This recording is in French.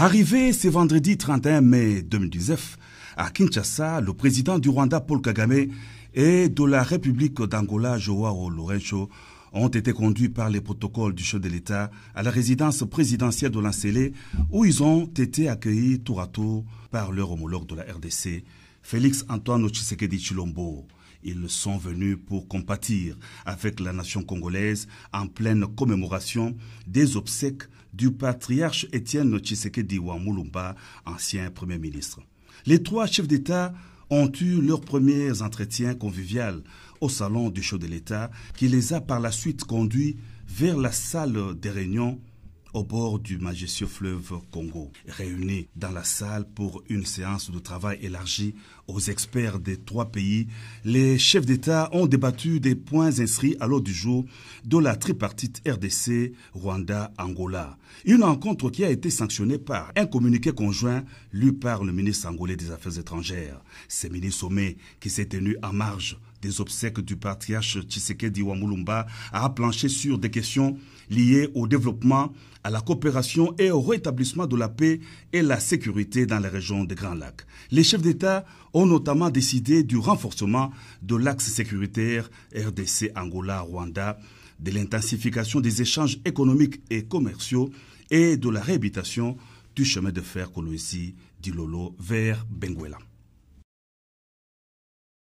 Arrivé ce vendredi 31 mai 2019 à Kinshasa, le président du Rwanda Paul Kagame et de la République d'Angola Joao Lourenço ont été conduits par les protocoles du chef de l'État à la résidence présidentielle de l'Ancelé où ils ont été accueillis tour à tour par leur homologue de la RDC, Félix Antoine Tshisekedi Chilombo. Ils sont venus pour compatir avec la nation congolaise en pleine commémoration des obsèques du patriarche Étienne Tshiseke Diwamulumba, ancien Premier ministre. Les trois chefs d'État ont eu leurs premiers entretiens conviviaux au salon du show de l'État qui les a par la suite conduits vers la salle des réunions au bord du majestueux fleuve Congo, réunis dans la salle pour une séance de travail élargie aux experts des trois pays, les chefs d'État ont débattu des points inscrits à l'ordre du jour de la tripartite RDC, Rwanda, Angola. Une rencontre qui a été sanctionnée par un communiqué conjoint lu par le ministre angolais des Affaires étrangères. Ces mini sommet qui s'est tenu en marge des obsèques du patriarche Tshisekedi Wamulumba a planché sur des questions liées au développement, à la coopération et au rétablissement de la paix et la sécurité dans la région des Grands Lacs. Les chefs d'État ont notamment décidé du renforcement de l'axe sécuritaire RDC Angola-Rwanda, de l'intensification des échanges économiques et commerciaux et de la réhabilitation du chemin de fer du dilolo vers Benguela.